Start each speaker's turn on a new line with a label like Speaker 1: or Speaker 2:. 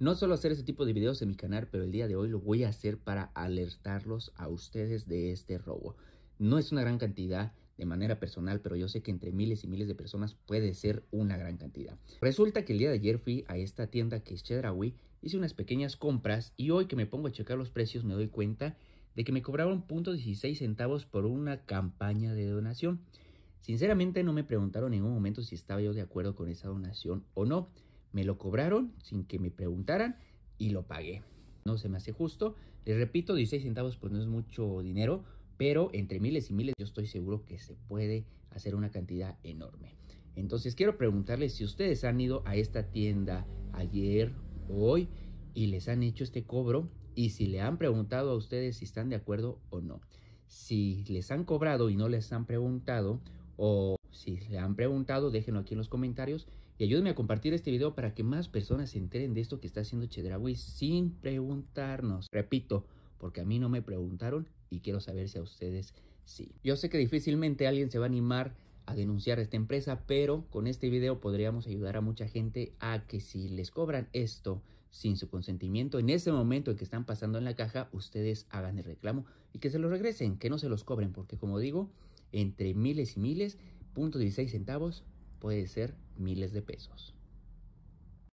Speaker 1: No solo hacer este tipo de videos en mi canal, pero el día de hoy lo voy a hacer para alertarlos a ustedes de este robo. No es una gran cantidad de manera personal, pero yo sé que entre miles y miles de personas puede ser una gran cantidad. Resulta que el día de ayer fui a esta tienda que es Chedrawi, hice unas pequeñas compras y hoy que me pongo a checar los precios me doy cuenta de que me cobraron .16 centavos por una campaña de donación. Sinceramente no me preguntaron en ningún momento si estaba yo de acuerdo con esa donación o no. Me lo cobraron sin que me preguntaran y lo pagué. No se me hace justo. Les repito, 16 centavos pues no es mucho dinero, pero entre miles y miles yo estoy seguro que se puede hacer una cantidad enorme. Entonces quiero preguntarles si ustedes han ido a esta tienda ayer, o hoy, y les han hecho este cobro y si le han preguntado a ustedes si están de acuerdo o no. Si les han cobrado y no les han preguntado o si le han preguntado, déjenlo aquí en los comentarios y ayúdenme a compartir este video para que más personas se enteren de esto que está haciendo Chedraui sin preguntarnos. Repito, porque a mí no me preguntaron y quiero saber si a ustedes sí. Yo sé que difícilmente alguien se va a animar a denunciar a esta empresa, pero con este video podríamos ayudar a mucha gente a que si les cobran esto sin su consentimiento, en ese momento en que están pasando en la caja, ustedes hagan el reclamo y que se lo regresen, que no se los cobren, porque como digo, entre miles y miles .16 centavos puede ser miles de pesos.